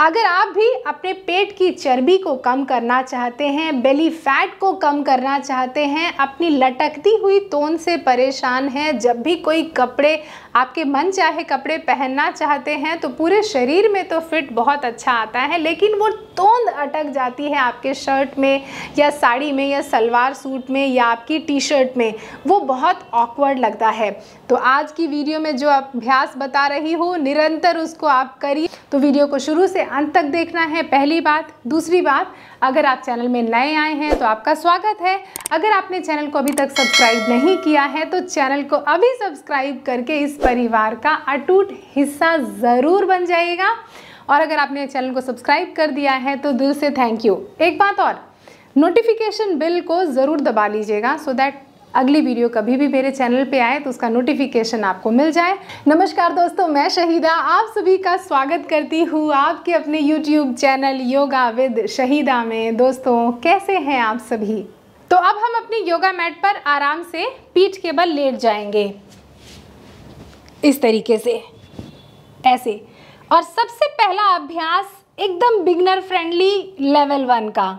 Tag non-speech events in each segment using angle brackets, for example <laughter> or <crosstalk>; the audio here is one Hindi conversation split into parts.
अगर आप भी अपने पेट की चर्बी को कम करना चाहते हैं बेली फैट को कम करना चाहते हैं अपनी लटकती हुई तोन से परेशान हैं जब भी कोई कपड़े आपके मन चाहे कपड़े पहनना चाहते हैं तो पूरे शरीर में तो फिट बहुत अच्छा आता है लेकिन वो तोंद अटक जाती है आपके शर्ट में या साड़ी में या सलवार सूट में या आपकी टी शर्ट में वो बहुत ऑकवर्ड लगता है तो आज की वीडियो में जो अभ्यास बता रही हूँ निरंतर उसको आप करिए तो वीडियो को शुरू से अंत तक देखना है पहली बात दूसरी बात अगर आप चैनल में नए आए हैं तो आपका स्वागत है अगर आपने चैनल को अभी तक सब्सक्राइब नहीं किया है तो चैनल को अभी सब्सक्राइब करके इस परिवार का अटूट हिस्सा ज़रूर बन जाइएगा और अगर आपने चैनल को सब्सक्राइब कर दिया है तो दिल से थैंक यू एक बात और नोटिफिकेशन बिल को ज़रूर दबा लीजिएगा सो दैट अगली वीडियो कभी भी मेरे चैनल पे आए तो उसका नोटिफिकेशन आपको मिल जाए नमस्कार दोस्तों मैं शहीदा आप सभी का स्वागत करती हूँ आपके अपने YouTube channel yoga with Shahida में दोस्तों कैसे हैं आप सभी तो अब हम अपनी योगा मैट पर आराम से पीठ के बल लेट जाएंगे इस तरीके से ऐसे और सबसे पहला अभ्यास एकदम बिगनर फ्रेंडली लेवल वन का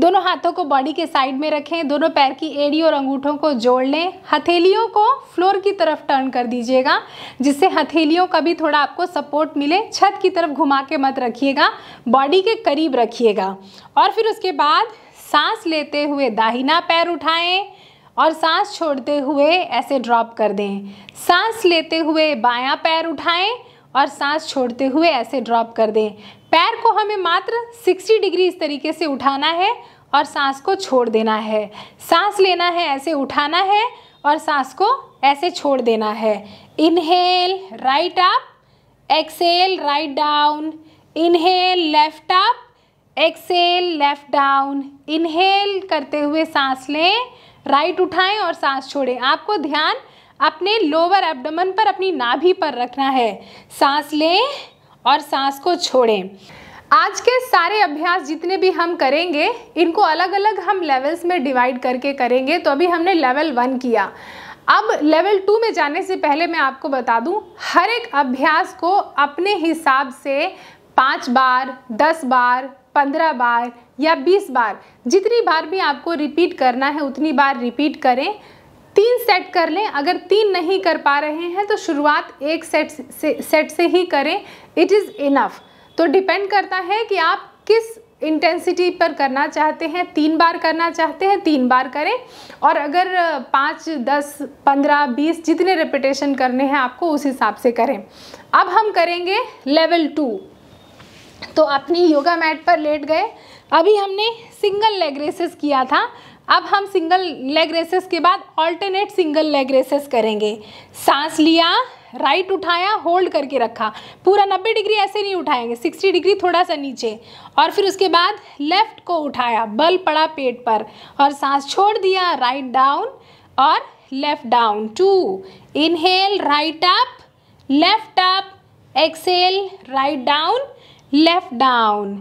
दोनों हाथों को बॉडी के साइड में रखें दोनों पैर की एड़ी और अंगूठों को जोड़ लें हथेलियों को फ्लोर की तरफ टर्न कर दीजिएगा जिससे हथेलियों का भी थोड़ा आपको सपोर्ट मिले छत की तरफ घुमा के मत रखिएगा बॉडी के करीब रखिएगा और फिर उसके बाद सांस लेते हुए दाहिना पैर उठाएं और सांस छोड़ते हुए ऐसे ड्रॉप कर दें सांस लेते हुए बायां पैर उठाएं और सांस छोड़ते हुए ऐसे ड्रॉप कर दें पैर को हमें मात्र 60 डिग्री इस तरीके से उठाना है और सांस को छोड़ देना है सांस लेना है ऐसे उठाना है और सांस को ऐसे छोड़ देना है inhale right up exhale right down inhale left up exhale left down inhale करते हुए सांस लें राइट उठाएं और सांस छोड़ें आपको ध्यान अपने लोअर एब्डोमेन पर अपनी नाभि पर रखना है सांस लें और सांस को छोड़ें आज के सारे अभ्यास जितने भी हम करेंगे इनको अलग अलग हम लेवल्स में डिवाइड करके करेंगे तो अभी हमने लेवल वन किया अब लेवल टू में जाने से पहले मैं आपको बता दूं हर एक अभ्यास को अपने हिसाब से पाँच बार दस बार पंद्रह बार या बीस बार जितनी बार भी आपको रिपीट करना है उतनी बार रिपीट करें तीन सेट कर लें अगर तीन नहीं कर पा रहे हैं तो शुरुआत एक सेट से सेट से ही करें इट इज़ इनफ तो डिपेंड करता है कि आप किस इंटेंसिटी पर करना चाहते हैं तीन बार करना चाहते हैं तीन बार करें और अगर पाँच दस पंद्रह बीस जितने रिपीटेशन करने हैं आपको उस हिसाब से करें अब हम करेंगे लेवल टू तो अपनी योगा मैट पर लेट गए अभी हमने सिंगल लेग रेसेस किया था अब हम सिंगल लेग रेसेस के बाद ऑल्टरनेट सिंगल लेग रेसेस करेंगे सांस लिया राइट उठाया होल्ड करके रखा पूरा 90 डिग्री ऐसे नहीं उठाएंगे 60 डिग्री थोड़ा सा नीचे और फिर उसके बाद लेफ्ट को उठाया बल पड़ा पेट पर और सांस छोड़ दिया राइट डाउन और left down two inhale right up left up exhale right down left down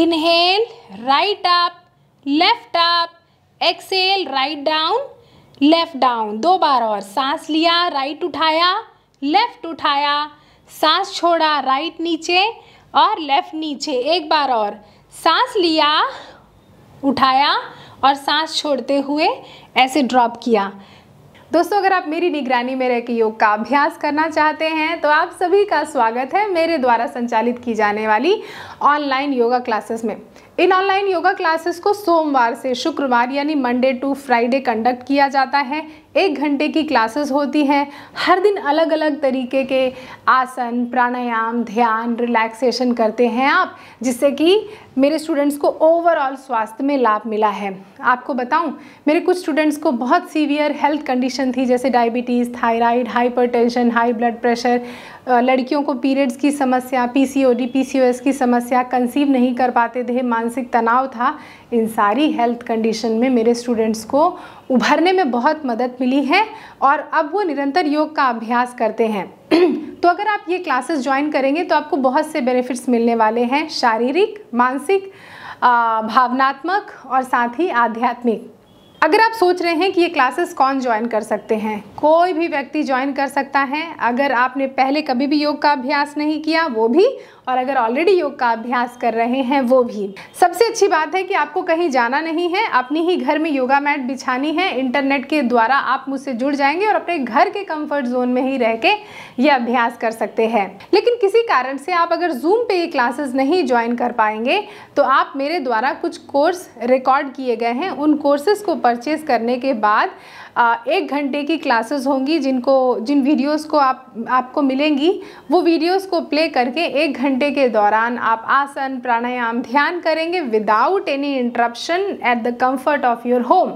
inhale right up left up exhale right down left down दो बार और सांस लिया राइट उठाया लेफ्ट उठाया सांस छोड़ा राइट नीचे और लेफ्ट नीचे एक बार और सांस लिया उठाया और सांस छोड़ते हुए ऐसे ड्रॉप किया दोस्तों अगर आप मेरी निगरानी में रह के योग का अभ्यास करना चाहते हैं तो आप सभी का स्वागत है मेरे द्वारा संचालित की जाने वाली ऑनलाइन योगा क्लासेस में इन ऑनलाइन योगा क्लासेस को सोमवार से शुक्रवार यानी मंडे टू फ्राइडे कंडक्ट किया जाता है एक घंटे की क्लासेस होती हैं हर दिन अलग अलग तरीके के आसन प्राणायाम ध्यान रिलैक्सेशन करते हैं आप जिससे कि मेरे स्टूडेंट्स को ओवरऑल स्वास्थ्य में लाभ मिला है आपको बताऊं मेरे कुछ स्टूडेंट्स को बहुत सीवियर हेल्थ कंडीशन थी जैसे diabetes thyroid hypertension high blood pressure लड़कियों को पीरियड्स की समस्या पीसीओडी पीसीओएस की समस्या कंसीव नहीं कर पाते थे मानसिक तनाव था इन सारी हेल्थ कंडीशन में मेरे स्टूडेंट्स को उभरने में बहुत मदद मिली है और अब वो निरंतर योग का अभ्यास करते हैं <clears throat> तो अगर आप ये क्लासेस ज्वाइन करेंगे तो आपको बहुत से बेनिफिट्स मिलने वाले हैं शारीरिक मानसिक भावनात्मक और साथ ही आध्यात्मिक अगर आप सोच रहे हैं कि ये क्लासेस कौन ज्वाइन कर सकते हैं कोई भी व्यक्ति ज्वाइन कर सकता है अगर आपने पहले कभी भी योग का अभ्यास नहीं किया वो भी और अगर ऑलरेडी योग का अभ्यास कर रहे हैं वो भी सबसे अच्छी बात है कि आपको कहीं जाना नहीं है अपनी ही घर में योगा मैट बिछानी है इंटरनेट के द्वारा आप मुझसे जुड़ जाएंगे और अपने घर के कम्फर्ट जोन में ही रह के ये अभ्यास कर सकते हैं लेकिन किसी कारण से आप अगर जूम पे ये क्लासेस नहीं ज्वाइन कर पाएंगे तो आप मेरे द्वारा कुछ कोर्स रिकॉर्ड किए गए हैं उन कोर्सेज को परचेज़ करने के बाद एक घंटे की क्लासेस होंगी जिनको जिन वीडियोस को आप आपको मिलेंगी वो वीडियोस को प्ले करके एक घंटे के दौरान आप आसन प्राणायाम ध्यान करेंगे without any interruption at the comfort of your home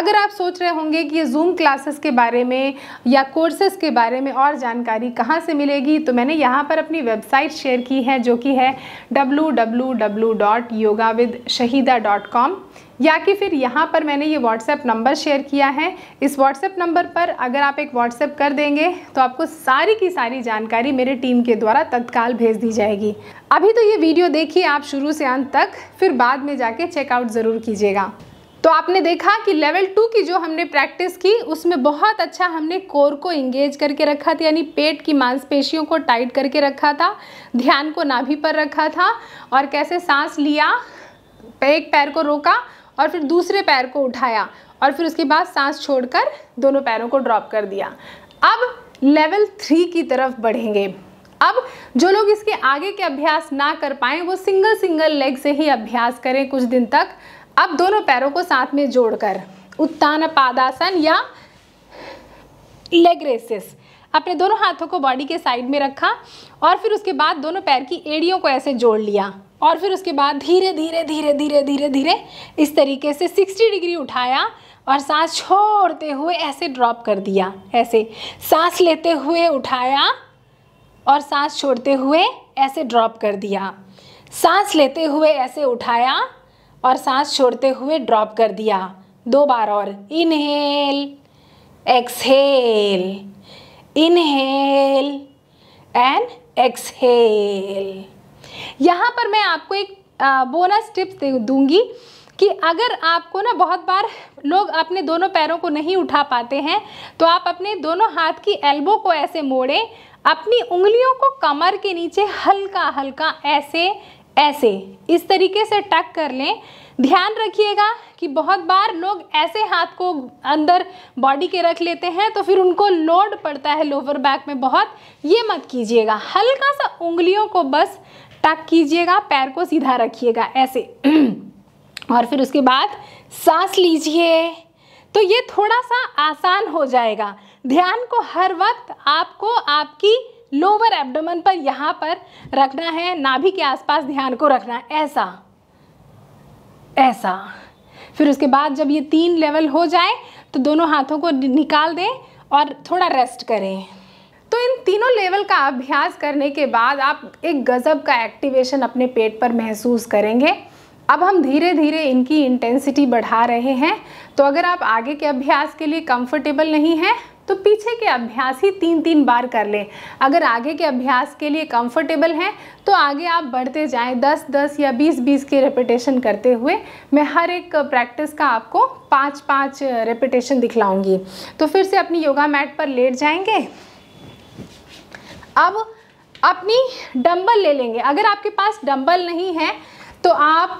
अगर आप सोच रहे होंगे कि ये जूम क्लासेस के बारे में या कोर्सेस के बारे में और जानकारी कहाँ से मिलेगी तो मैंने यहाँ पर अपनी वेबसाइट शेयर की है जो कि है W W W dot yoga with Shahida dot com या कि फिर यहाँ पर मैंने ये व्हाट्सएप नंबर शेयर किया है इस व्हाट्सएप नंबर पर अगर आप एक व्हाट्सएप कर देंगे तो आपको सारी की सारी जानकारी मेरे टीम के द्वारा तत्काल भेज दी जाएगी अभी तो ये वीडियो देखिए आप शुरू से अंत तक फिर बाद में जाके चेकआउट ज़रूर कीजिएगा तो आपने देखा कि लेवल टू की जो हमने प्रैक्टिस की उसमें बहुत अच्छा हमने कोर को इंगेज करके रखा था यानी पेट की मांसपेशियों को टाइट करके रखा था ध्यान को नाभि पर रखा था और कैसे सांस लिया एक पैर को रोका और फिर दूसरे पैर को उठाया और फिर उसके बाद सांस छोड़कर दोनों पैरों को ड्रॉप कर दिया अब लेवल थ्री की तरफ बढ़ेंगे अब जो लोग इसके आगे के अभ्यास ना कर पाए वो सिंगल सिंगल लेग से ही अभ्यास करें कुछ दिन तक अब दोनों पैरों को साथ में जोड़कर उत्तान पादासन या लेग रेसिस अपने दोनों हाथों को बॉडी के साइड में रखा और फिर उसके बाद दोनों पैर की एड़ियों को ऐसे जोड़ लिया और फिर उसके बाद धीरे धीरे धीरे धीरे धीरे धीरे इस तरीके से 60 डिग्री उठाया और सांस छोड़ते हुए ऐसे ड्रॉप कर दिया ऐसे सांस लेते हुए उठाया और सांस छोड़ते हुए ऐसे ड्रॉप कर दिया सांस लेते हुए ऐसे उठाया और सांस छोड़ते हुए ड्रॉप कर दिया दो बार और inhale exhale inhale and exhale यहाँ पर मैं आपको एक बोनस टिप्स दूंगी कि अगर आपको ना बहुत बार लोग अपने दोनों पैरों को नहीं उठा पाते हैं तो आप अपने दोनों हाथ की एल्बो को ऐसे मोड़ें अपनी उंगलियों को कमर के नीचे हल्का हल्का ऐसे ऐसे इस तरीके से टक कर लें ध्यान रखिएगा कि बहुत बार लोग ऐसे हाथ को अंदर बॉडी के रख लेते हैं तो फिर उनको लोड पड़ता है लोअर बैक में बहुत ये मत कीजिएगा हल्का सा उंगलियों को बस टक कीजिएगा पैर को सीधा रखिएगा ऐसे <clears throat> और फिर उसके बाद सांस लीजिए तो ये थोड़ा सा आसान हो जाएगा ध्यान को हर वक्त आपको आपकी लोअर एब्डोमन पर यहाँ पर रखना है नाभि के आसपास ध्यान को रखना है ऐसा ऐसा फिर उसके बाद जब ये तीन लेवल हो जाए तो दोनों हाथों को निकाल दें और थोड़ा रेस्ट करें तो इन तीनों लेवल का अभ्यास करने के बाद आप एक गज़ब का एक्टिवेशन अपने पेट पर महसूस करेंगे अब हम धीरे धीरे इनकी इंटेंसिटी बढ़ा रहे हैं तो अगर आप आगे के अभ्यास के लिए कंफर्टेबल नहीं हैं तो पीछे के अभ्यास ही तीन तीन बार कर लें अगर आगे के अभ्यास के लिए कंफर्टेबल हैं तो आगे आप बढ़ते जाएं 10 10 या 20 20 के रिपीटेशन करते हुए मैं हर एक प्रैक्टिस का आपको पाँच पाँच रेपिटेशन दिखलाऊंगी तो फिर से अपनी योगा मैट पर लेट जाएंगे अब अपनी डंबल ले लेंगे अगर आपके पास डंबल नहीं है तो आप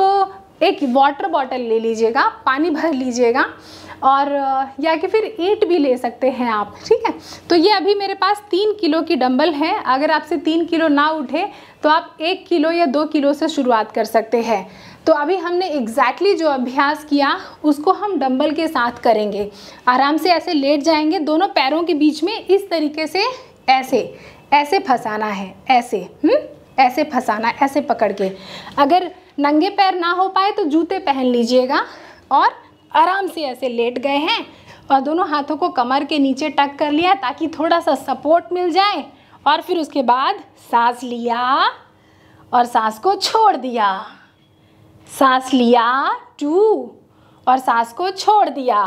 एक वाटर बॉटल ले लीजिएगा पानी भर लीजिएगा और या कि फिर ईट भी ले सकते हैं आप ठीक है तो ये अभी मेरे पास तीन किलो की डंबल है अगर आपसे तीन किलो ना उठे तो आप एक किलो या दो किलो से शुरुआत कर सकते हैं तो अभी हमने एग्जैक्टली exactly जो अभ्यास किया उसको हम डंबल के साथ करेंगे आराम से ऐसे लेट जाएंगे दोनों पैरों के बीच में इस तरीके से ऐसे ऐसे फंसाना है ऐसे हम्म ऐसे फंसाना ऐसे पकड़ के अगर नंगे पैर ना हो पाए तो जूते पहन लीजिएगा और आराम से ऐसे लेट गए हैं और दोनों हाथों को कमर के नीचे टक कर लिया ताकि थोड़ा सा सपोर्ट मिल जाए और फिर उसके बाद सांस लिया और सांस को छोड़ दिया सांस लिया टू और सांस को छोड़ दिया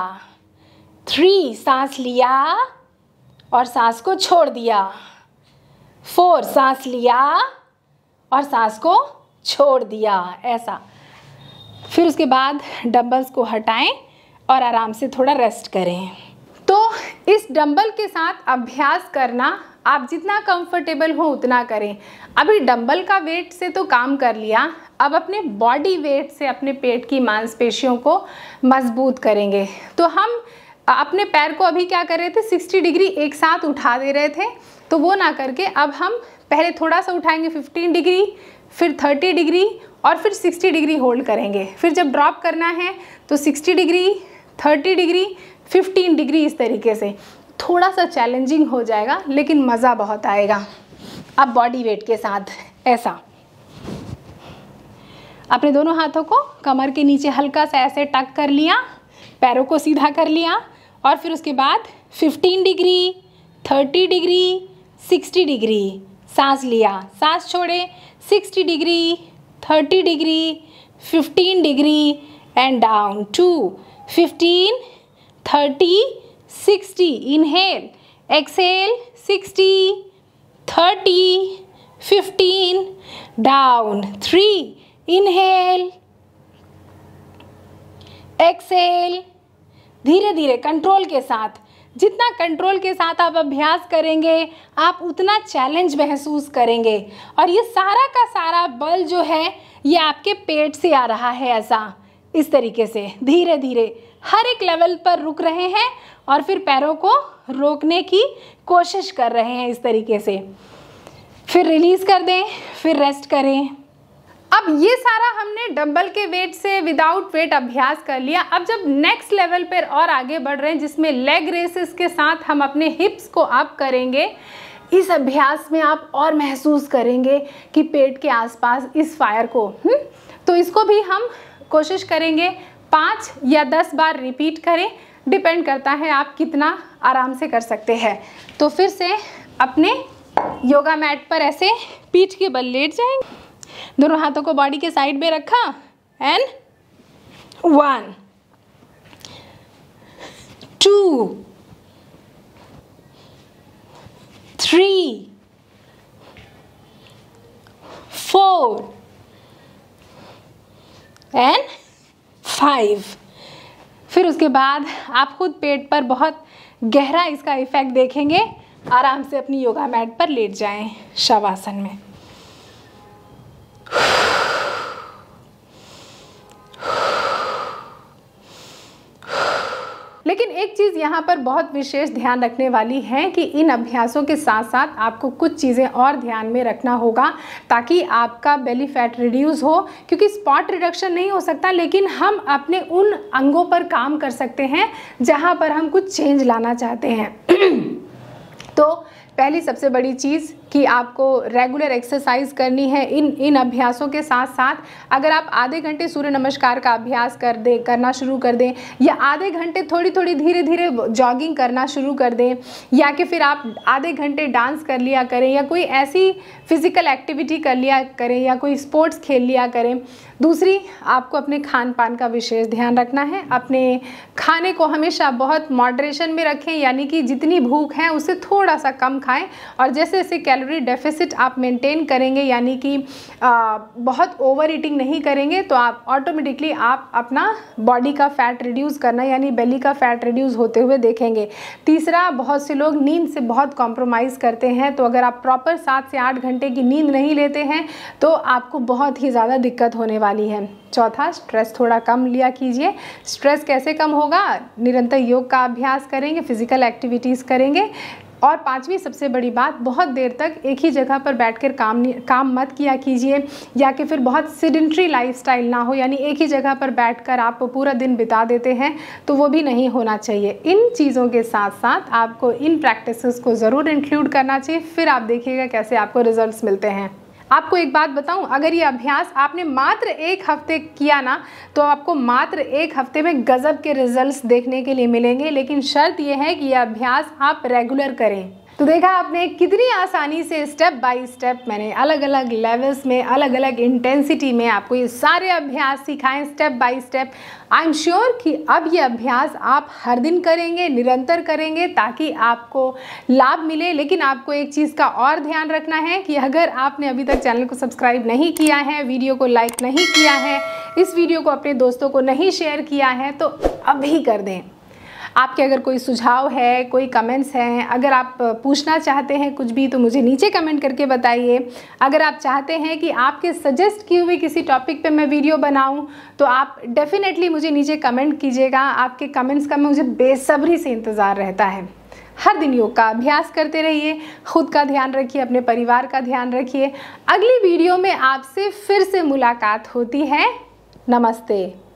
थ्री सांस लिया और सांस को छोड़ दिया फोर सांस लिया और सांस को छोड़ दिया ऐसा फिर उसके बाद डंबल्स को हटाएं और आराम से थोड़ा रेस्ट करें तो इस डंबल के साथ अभ्यास करना आप जितना कंफर्टेबल हो उतना करें अभी डंबल का वेट से तो काम कर लिया अब अपने बॉडी वेट से अपने पेट की मांसपेशियों को मजबूत करेंगे तो हम अपने पैर को अभी क्या कर रहे थे 60 डिग्री एक साथ उठा दे रहे थे तो वो ना करके अब हम पहले थोड़ा सा उठाएंगे 15 डिग्री फिर 30 डिग्री और फिर 60 डिग्री होल्ड करेंगे फिर जब ड्रॉप करना है तो 60 डिग्री 30 डिग्री 15 डिग्री इस तरीके से थोड़ा सा चैलेंजिंग हो जाएगा लेकिन मज़ा बहुत आएगा अब बॉडी वेट के साथ ऐसा अपने दोनों हाथों को कमर के नीचे हल्का सा ऐसे टक कर लिया पैरों को सीधा कर लिया और फिर उसके बाद 15 डिग्री 30 डिग्री सिक्सटी डिग्री सांस लिया सांस छोड़े sixty degree thirty degree fifteen degree and down to fifteen thirty sixty inhale exhale sixty thirty fifteen down three inhale exhale धीरे धीरे कंट्रोल के साथ जितना कंट्रोल के साथ आप अभ्यास करेंगे आप उतना चैलेंज महसूस करेंगे और ये सारा का सारा बल जो है ये आपके पेट से आ रहा है ऐसा इस तरीके से धीरे धीरे हर एक लेवल पर रुक रहे हैं और फिर पैरों को रोकने की कोशिश कर रहे हैं इस तरीके से फिर रिलीज़ कर दें फिर रेस्ट करें अब ये सारा हमने डंबल के वेट से विदाउट वेट अभ्यास कर लिया अब जब नेक्स्ट लेवल पर और आगे बढ़ रहे हैं जिसमें लेग रेसेस के साथ हम अपने हिप्स को अप करेंगे इस अभ्यास में आप और महसूस करेंगे कि पेट के आसपास इस फायर को हुँ? हम्म? तो इसको भी हम कोशिश करेंगे पाँच या दस बार रिपीट करें डिपेंड करता है आप कितना आराम से कर सकते हैं तो फिर से अपने योगा मैट पर ऐसे पीठ के बल लेट जाएंगे दोनों हाथों को बॉडी के साइड में रखा and one two three four and five फिर उसके बाद आप खुद पेट पर बहुत गहरा इसका इफेक्ट देखेंगे आराम से अपनी योगा मैट पर लेट जाएं शवासन में चीज़ यहाँ पर बहुत विशेष ध्यान रखने वाली है कि इन अभ्यासों के साथ साथ आपको कुछ चीज़ें और ध्यान में रखना होगा ताकि आपका बेली फैट रिड्यूस हो क्योंकि स्पॉट रिडक्शन नहीं हो सकता लेकिन हम अपने उन अंगों पर काम कर सकते हैं जहाँ पर हम कुछ चेंज लाना चाहते हैं <clears throat> तो पहली सबसे बड़ी चीज़ कि आपको रेगुलर एक्सरसाइज करनी है इन इन अभ्यासों के साथ साथ अगर आप आधे घंटे सूर्य नमस्कार का अभ्यास कर दें करना शुरू कर दें या आधे घंटे थोड़ी थोड़ी धीरे धीरे जॉगिंग करना शुरू कर दें या कि फिर आप आधे घंटे डांस कर लिया करें या कोई ऐसी फिज़िकल एक्टिविटी कर लिया करें या कोई स्पोर्ट्स खेल लिया करें दूसरी आपको अपने खान पान का विशेष ध्यान रखना है अपने खाने को हमेशा बहुत मॉडरेशन में रखें यानी कि जितनी भूख है उसे थोड़ा सा कम खाएं और जैसे जैसे कैलोरी डेफिसिट आप मेंटेन करेंगे यानी कि बहुत ओवर ईटिंग नहीं करेंगे तो आप ऑटोमेटिकली आप अपना बॉडी का फैट रिड्यूस करना यानी बेली का फैट रिड्यूस होते हुए देखेंगे तीसरा बहुत से लोग नींद से बहुत कॉम्प्रोमाइज़ करते हैं तो अगर आप प्रॉपर सात से आठ घंटे घंटे की नींद नहीं लेते हैं तो आपको बहुत ही ज़्यादा दिक्कत होने वाली है चौथा स्ट्रेस थोड़ा कम लिया कीजिए स्ट्रेस कैसे कम होगा निरंतर योग का अभ्यास करेंगे फिजिकल एक्टिविटीज़ करेंगे और पाँचवीं सबसे बड़ी बात बहुत देर तक एक ही जगह पर बैठकर काम काम मत किया कीजिए या कि फिर बहुत सीडेंट्री लाइफस्टाइल ना हो यानी एक ही जगह पर बैठकर आप पूरा दिन बिता देते हैं तो वो भी नहीं होना चाहिए इन चीज़ों के साथ साथ आपको इन प्रैक्टिस को ज़रूर इंक्लूड करना चाहिए फिर आप देखिएगा कैसे आपको रिजल्ट्स मिलते हैं आपको एक बात बताऊं अगर ये अभ्यास आपने मात्र एक हफ्ते किया ना तो आपको मात्र एक हफ्ते में गज़ब के रिजल्ट्स देखने के लिए मिलेंगे लेकिन शर्त यह है कि यह अभ्यास आप रेगुलर करें तो देखा आपने कितनी आसानी से स्टेप बाय स्टेप मैंने अलग अलग लेवल्स में अलग अलग इंटेंसिटी में आपको ये सारे अभ्यास सिखाए step by step I am sure कि अब ये अभ्यास आप हर दिन करेंगे निरंतर करेंगे ताकि आपको लाभ मिले लेकिन आपको एक चीज़ का और ध्यान रखना है कि अगर आपने अभी तक चैनल को सब्सक्राइब नहीं किया है वीडियो को लाइक नहीं किया है इस वीडियो को अपने दोस्तों को नहीं शेयर किया है तो अभी कर दें आपके अगर कोई सुझाव है कोई कमेंट्स हैं अगर आप पूछना चाहते हैं कुछ भी तो मुझे नीचे कमेंट करके बताइए अगर आप चाहते हैं कि आपके सजेस्ट किए हुए किसी टॉपिक पे मैं वीडियो बनाऊं तो आप डेफ़िनेटली मुझे नीचे कमेंट कीजिएगा आपके कमेंट्स का मुझे बेसब्री से इंतज़ार रहता है हर दिन योग का अभ्यास करते रहिए खुद का ध्यान रखिए अपने परिवार का ध्यान रखिए अगली वीडियो में आपसे फिर से मुलाकात होती है नमस्ते